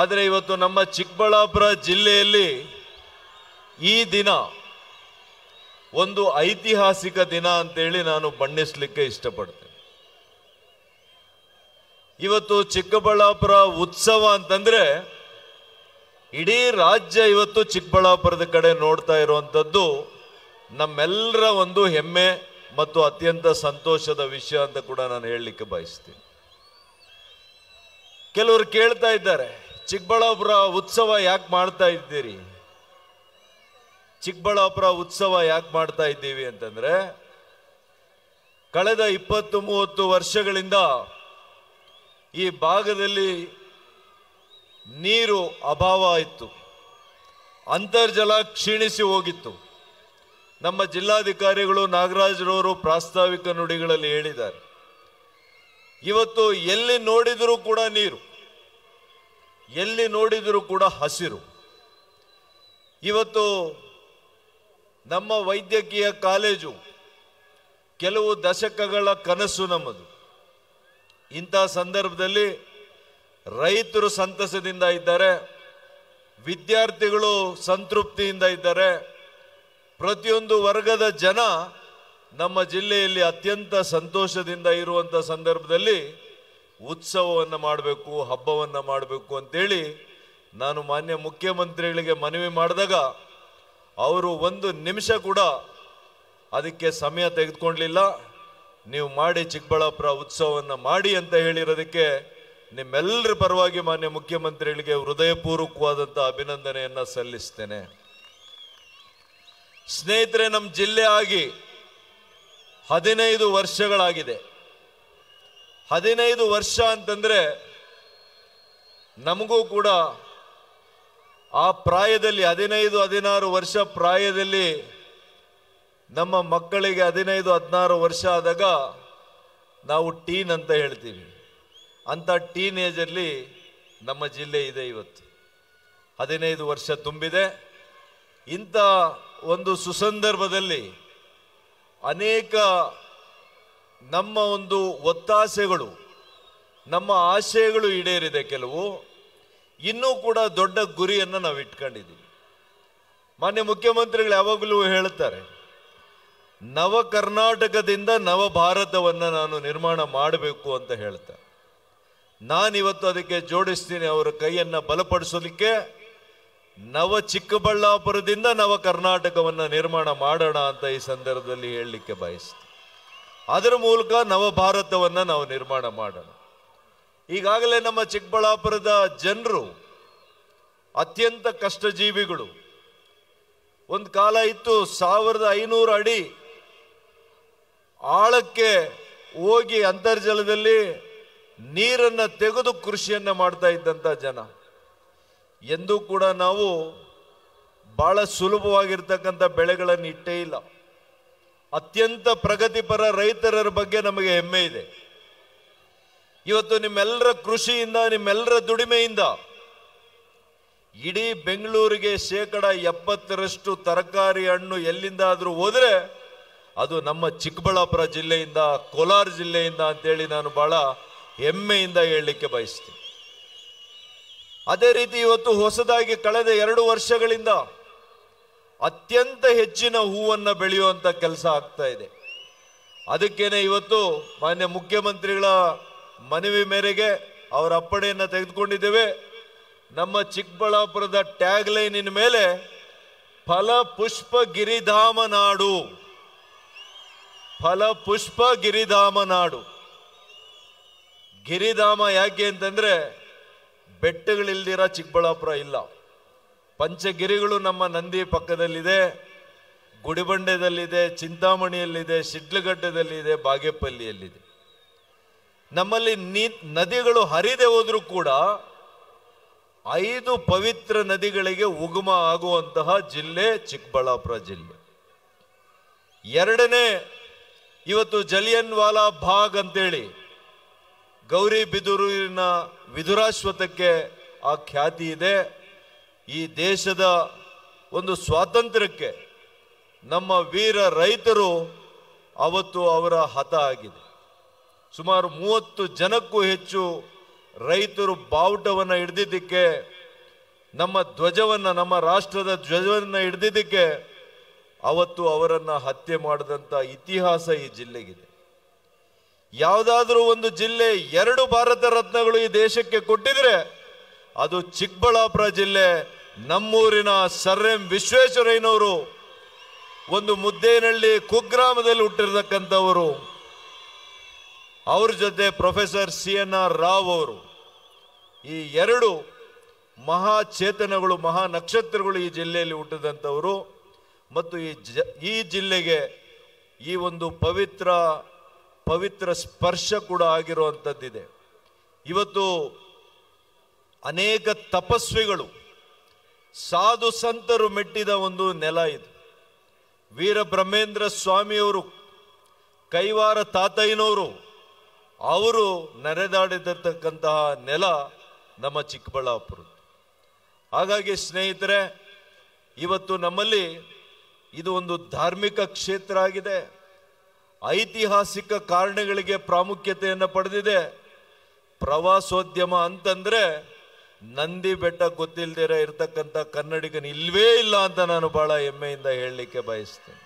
ಆದರೆ ಇವತ್ತು ನಮ್ಮ ಚಿಕ್ಕಬಳ್ಳಾಪುರ ಜಿಲ್ಲೆಯಲ್ಲಿ ಈ ದಿನ ಒಂದು ಐತಿಹಾಸಿಕ ದಿನ ಅಂತೇಳಿ ನಾನು ಬಣ್ಣಿಸ್ಲಿಕ್ಕೆ ಇಷ್ಟಪಡ್ತೇನೆ ಇವತ್ತು ಚಿಕ್ಕಬಳ್ಳಾಪುರ ಉತ್ಸವ ಅಂತಂದ್ರೆ ಇಡೀ ರಾಜ್ಯ ಇವತ್ತು ಚಿಕ್ಕಬಳ್ಳಾಪುರದ ಕಡೆ ನೋಡ್ತಾ ಇರುವಂಥದ್ದು ನಮ್ಮೆಲ್ಲರ ಒಂದು ಹೆಮ್ಮೆ ಮತ್ತು ಅತ್ಯಂತ ಸಂತೋಷದ ವಿಷಯ ಅಂತ ಕೂಡ ನಾನು ಹೇಳಲಿಕ್ಕೆ ಬಯಸ್ತೀನಿ ಕೆಲವರು ಕೇಳ್ತಾ ಇದ್ದಾರೆ ಚಿಕ್ಕಬಳ್ಳಾಪುರ ಉತ್ಸವ ಯಾಕೆ ಮಾಡ್ತಾ ಇದ್ದೀರಿ ಚಿಕ್ಕಬಳ್ಳಾಪುರ ಉತ್ಸವ ಯಾಕೆ ಮಾಡ್ತಾ ಇದ್ದೀವಿ ಅಂತಂದ್ರೆ ಕಳೆದ ಇಪ್ಪತ್ತು ಮೂವತ್ತು ವರ್ಷಗಳಿಂದ ಈ ಭಾಗದಲ್ಲಿ ನೀರು ಅಭಾವ ಇತ್ತು ಅಂತರ್ಜಲ ಕ್ಷೀಣಿಸಿ ಹೋಗಿತ್ತು ನಮ್ಮ ಜಿಲ್ಲಾಧಿಕಾರಿಗಳು ನಾಗರಾಜ್ರವರು ಪ್ರಾಸ್ತಾವಿಕ ನುಡಿಗಳಲ್ಲಿ ಹೇಳಿದ್ದಾರೆ ಇವತ್ತು ಎಲ್ಲಿ ನೋಡಿದರೂ ಕೂಡ ನೀರು ಎಲ್ಲಿ ನೋಡಿದರೂ ಕೂಡ ಹಸಿರು ಇವತ್ತು ನಮ್ಮ ವೈದ್ಯಕೀಯ ಕಾಲೇಜು ಕೆಲವು ದಶಕಗಳ ಕನಸು ನಮ್ಮದು ಇಂಥ ಸಂದರ್ಭದಲ್ಲಿ ರೈತರು ಸಂತಸದಿಂದ ಇದ್ದಾರೆ ವಿದ್ಯಾರ್ಥಿಗಳು ಸಂತೃಪ್ತಿಯಿಂದ ಇದ್ದಾರೆ ಪ್ರತಿಯೊಂದು ವರ್ಗದ ಜನ ನಮ್ಮ ಜಿಲ್ಲೆಯಲ್ಲಿ ಅತ್ಯಂತ ಸಂತೋಷದಿಂದ ಇರುವಂಥ ಸಂದರ್ಭದಲ್ಲಿ ಉತ್ಸವವನ್ನು ಮಾಡಬೇಕು ಹಬ್ಬವನ್ನು ಮಾಡಬೇಕು ಅಂತೇಳಿ ನಾನು ಮಾನ್ಯ ಮುಖ್ಯಮಂತ್ರಿಗಳಿಗೆ ಮನವಿ ಮಾಡಿದಾಗ ಅವರು ಒಂದು ನಿಮಿಷ ಕೂಡ ಅದಕ್ಕೆ ಸಮಯ ತೆಗೆದುಕೊಳ್ಳಲಿಲ್ಲ ನೀವು ಮಾಡಿ ಚಿಕ್ಕಬಳ್ಳಾಪುರ ಉತ್ಸವವನ್ನು ಮಾಡಿ ಅಂತ ಹೇಳಿರೋದಕ್ಕೆ ನಿಮ್ಮೆಲ್ಲರ ಪರವಾಗಿ ಮಾನ್ಯ ಮುಖ್ಯಮಂತ್ರಿಗಳಿಗೆ ಹೃದಯಪೂರ್ವಕವಾದಂಥ ಅಭಿನಂದನೆಯನ್ನು ಸಲ್ಲಿಸ್ತೇನೆ ಸ್ನೇಹಿತರೆ ನಮ್ಮ ಜಿಲ್ಲೆ ಆಗಿ ಹದಿನೈದು ವರ್ಷಗಳಾಗಿದೆ ಹದಿನೈದು ವರ್ಷ ಅಂತಂದರೆ ನಮಗೂ ಕೂಡ ಆ ಪ್ರಾಯದಲ್ಲಿ ಹದಿನೈದು ಹದಿನಾರು ವರ್ಷ ಪ್ರಾಯದಲ್ಲಿ ನಮ್ಮ ಮಕ್ಕಳಿಗೆ ಹದಿನೈದು ಹದಿನಾರು ವರ್ಷ ಆದಾಗ ನಾವು ಟೀನ್ ಅಂತ ಹೇಳ್ತೀವಿ ಅಂಥ ಟೀನ್ ಏಜಲ್ಲಿ ನಮ್ಮ ಜಿಲ್ಲೆ ಇದೆ ಇವತ್ತು ಹದಿನೈದು ವರ್ಷ ತುಂಬಿದೆ ಇಂಥ ಒಂದು ಸುಸಂದರ್ಭದಲ್ಲಿ ಅನೇಕ ನಮ್ಮ ಒಂದು ಒತ್ತಾಸೆಗಳು ನಮ್ಮ ಆಶಯಗಳು ಈಡೇರಿದೆ ಕೆಲವು ಇನ್ನೂ ಕೂಡ ದೊಡ್ಡ ಗುರಿಯನ್ನು ನಾವು ಇಟ್ಕೊಂಡಿದ್ದೀವಿ ಮಾನ್ಯ ಮುಖ್ಯಮಂತ್ರಿಗಳು ಯಾವಾಗಲೂ ಹೇಳ್ತಾರೆ ನವ ಕರ್ನಾಟಕದಿಂದ ನವ ಭಾರತವನ್ನು ನಾನು ನಿರ್ಮಾಣ ಮಾಡಬೇಕು ಅಂತ ಹೇಳ್ತಾರೆ ನಾನಿವತ್ತು ಅದಕ್ಕೆ ಜೋಡಿಸ್ತೀನಿ ಅವರ ಕೈಯನ್ನು ಬಲಪಡಿಸೋದಕ್ಕೆ ನವ ಚಿಕ್ಕಬಳ್ಳಾಪುರದಿಂದ ನವ ಕರ್ನಾಟಕವನ್ನು ನಿರ್ಮಾಣ ಮಾಡೋಣ ಅಂತ ಈ ಸಂದರ್ಭದಲ್ಲಿ ಹೇಳಲಿಕ್ಕೆ ಬಯಸ್ತೀನಿ ಅದರ ಮೂಲಕ ನವಭಾರತವನ್ನು ನಾವು ನಿರ್ಮಾಣ ಮಾಡೋಣ ಈಗಾಗಲೇ ನಮ್ಮ ಚಿಕ್ಕಬಳ್ಳಾಪುರದ ಜನರು ಅತ್ಯಂತ ಕಷ್ಟಜೀವಿಗಳು ಒಂದು ಕಾಲ ಇತ್ತು ಸಾವಿರದ ಐನೂರು ಅಡಿ ಆಳಕ್ಕೆ ಹೋಗಿ ಅಂತರ್ಜಲದಲ್ಲಿ ನೀರನ್ನು ತೆಗೆದು ಕೃಷಿಯನ್ನ ಮಾಡ್ತಾ ಇದ್ದಂಥ ಜನ ಎಂದೂ ಕೂಡ ನಾವು ಭಾಳ ಸುಲಭವಾಗಿರ್ತಕ್ಕಂಥ ಬೆಳೆಗಳನ್ನು ಇಟ್ಟೇ ಇಲ್ಲ ಅತ್ಯಂತ ಪ್ರಗತಿಪರ ರೈತರ ಬಗ್ಗೆ ನಮಗೆ ಹೆಮ್ಮೆ ಇದೆ ಇವತ್ತು ನಿಮ್ಮೆಲ್ಲರ ಕೃಷಿಯಿಂದ ನಿಮ್ಮೆಲ್ಲರ ದುಡಿಮೆಯಿಂದ ಇಡೀ ಬೆಂಗಳೂರಿಗೆ ಶೇಕಡ ಎಪ್ಪತ್ತರಷ್ಟು ತರಕಾರಿ ಹಣ್ಣು ಎಲ್ಲಿಂದಾದರೂ ಹೋದರೆ ಅದು ನಮ್ಮ ಚಿಕ್ಕಬಳ್ಳಾಪುರ ಜಿಲ್ಲೆಯಿಂದ ಕೋಲಾರ ಜಿಲ್ಲೆಯಿಂದ ಅಂತೇಳಿ ನಾನು ಭಾಳ ಹೆಮ್ಮೆಯಿಂದ ಹೇಳಲಿಕ್ಕೆ ಬಯಸ್ತೀನಿ ಅದೇ ರೀತಿ ಇವತ್ತು ಹೊಸದಾಗಿ ಕಳೆದ ಎರಡು ವರ್ಷಗಳಿಂದ ಅತ್ಯಂತ ಹೆಚ್ಚಿನ ಹೂವನ್ನು ಬೆಳೆಯುವಂಥ ಕೆಲಸ ಆಗ್ತಾ ಇದೆ ಅದಕ್ಕೇನೆ ಇವತ್ತು ಮಾನ್ಯ ಮುಖ್ಯಮಂತ್ರಿಗಳ ಮನವಿ ಮೇರೆಗೆ ಅವರ ಅಪ್ಪಣೆಯನ್ನು ತೆಗೆದುಕೊಂಡಿದ್ದೇವೆ ನಮ್ಮ ಚಿಕ್ಕಬಳ್ಳಾಪುರದ ಟ್ಯಾಗ್ ಲೈನಿನ ಮೇಲೆ ಫಲ ಪುಷ್ಪ ಗಿರಿಧಾಮ ನಾಡು ಫಲ ಪುಷ್ಪ ಗಿರಿಧಾಮ ನಾಡು ಗಿರಿಧಾಮ ಯಾಕೆ ಅಂತಂದ್ರೆ ಬೆಟ್ಟಗಳಿಲ್ದಿರ ಚಿಕ್ಕಬಳ್ಳಾಪುರ ಇಲ್ಲ ಪಂಚಗಿರಿಗಳು ನಮ್ಮ ನಂದಿ ಪಕ್ಕದಲ್ಲಿದೆ ಗುಡಿಬಂಡೆದಲ್ಲಿದೆ ಚಿಂತಾಮಣಿಯಲ್ಲಿದೆ ಶಿಡ್ಲಘಟ್ಟದಲ್ಲಿದೆ ಬಾಗೇಪಲ್ಲಿಯಲ್ಲಿದೆ ನಮ್ಮಲ್ಲಿ ನೀ ನದಿಗಳು ಹರಿದೆ ಹೋದರೂ ಕೂಡ ಐದು ಪವಿತ್ರ ನದಿಗಳಿಗೆ ಉಗಮ ಆಗುವಂತಹ ಜಿಲ್ಲೆ ಚಿಕ್ಕಬಳ್ಳಾಪುರ ಜಿಲ್ಲೆ ಎರಡನೇ ಇವತ್ತು ಜಲಿಯನ್ ವಾಲಾ ಭಾಗ್ ಅಂತೇಳಿ ಗೌರಿ ಬಿದುರೂರಿನ ವಿಧುರಾಶ್ವತಕ್ಕೆ ಆ ಖ್ಯಾತಿ ಇದೆ ಈ ದೇಶದ ಒಂದು ಸ್ವಾತಂತ್ರ್ಯಕ್ಕೆ ನಮ್ಮ ವೀರ ರೈತರು ಅವತ್ತು ಅವರ ಹತ ಆಗಿದೆ ಸುಮಾರು ಮೂವತ್ತು ಜನಕ್ಕೂ ಹೆಚ್ಚು ರೈತರು ಬಾವುಟವನ್ನು ಹಿಡಿದಿದ್ದಕ್ಕೆ ನಮ್ಮ ಧ್ವಜವನ್ನು ನಮ್ಮ ರಾಷ್ಟ್ರದ ಧ್ವಜವನ್ನು ಹಿಡಿದಿದ್ದಕ್ಕೆ ಅವತ್ತು ಅವರನ್ನು ಹತ್ಯೆ ಮಾಡಿದಂಥ ಇತಿಹಾಸ ಈ ಜಿಲ್ಲೆಗಿದೆ ಯಾವುದಾದ್ರೂ ಒಂದು ಜಿಲ್ಲೆ ಎರಡು ಭಾರತ ರತ್ನಗಳು ಈ ದೇಶಕ್ಕೆ ಕೊಟ್ಟಿದ್ರೆ ಅದು ಚಿಕ್ಕಬಳ್ಳಾಪುರ ಜಿಲ್ಲೆ ನಮ್ಮೂರಿನ ಸರ್ ಎಂ ವಿಶ್ವೇಶ್ವರಯ್ಯನವರು ಒಂದು ಮುದ್ದೇನಹಳ್ಳಿ ಕುಗ್ರಾಮದಲ್ಲಿ ಹುಟ್ಟಿರತಕ್ಕಂಥವರು ಅವ್ರ ಜೊತೆ professor C N R Rao ಅವರು ಈ ಎರಡು ಮಹಾ ಚೇತನಗಳು ಮಹಾ ನಕ್ಷತ್ರಗಳು ಈ ಜಿಲ್ಲೆಯಲ್ಲಿ ಹುಟ್ಟಿದಂಥವರು ಮತ್ತು ಈ ಜ ಈ ಜಿಲ್ಲೆಗೆ ಈ ಒಂದು ಪವಿತ್ರ ಪವಿತ್ರ ಸ್ಪರ್ಶ ಕೂಡ ಆಗಿರುವಂಥದ್ದಿದೆ ಇವತ್ತು ಅನೇಕ ತಪಸ್ವಿಗಳು ಸಾಧು ಸಂತರು ಮೆಟ್ಟಿದ ಒಂದು ನೆಲ ಇದು ವೀರ ಬ್ರಹ್ಮೇಂದ್ರ ಸ್ವಾಮಿಯವರು ಕೈವಾರ ತಾತಯ್ಯನವರು ಅವರು ನೆರೆದಾಡಿದಿರ್ತಕ್ಕಂತಹ ನೆಲ ನಮ್ಮ ಚಿಕ್ಕಬಳ್ಳಾಪುರ ಹಾಗಾಗಿ ಸ್ನೇಹಿತರೆ ಇವತ್ತು ನಮ್ಮಲ್ಲಿ ಇದು ಒಂದು ಧಾರ್ಮಿಕ ಕ್ಷೇತ್ರ ಆಗಿದೆ ಐತಿಹಾಸಿಕ ಕಾರಣಗಳಿಗೆ ಪ್ರಾಮುಖ್ಯತೆಯನ್ನು ಪಡೆದಿದೆ ಪ್ರವಾಸೋದ್ಯಮ ಅಂತಂದರೆ ನಂದಿ ಬೆಟ್ಟ ಗೊತ್ತಿಲ್ದಿರ ಇರ್ತಕ್ಕಂಥ ಕನ್ನಡಿಗನ ಇಲ್ವೇ ಇಲ್ಲ ಅಂತ ನಾನು ಬಹಳ ಹೆಮ್ಮೆಯಿಂದ ಹೇಳಲಿಕ್ಕೆ ಬಯಸ್ತೇನೆ